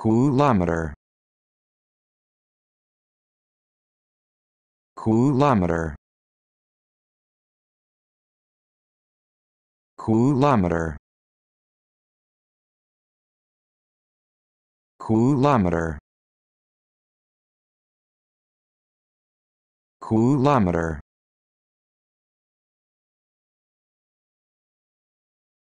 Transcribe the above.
Coulometer Coulometer Coulometer Coulometer Coulometer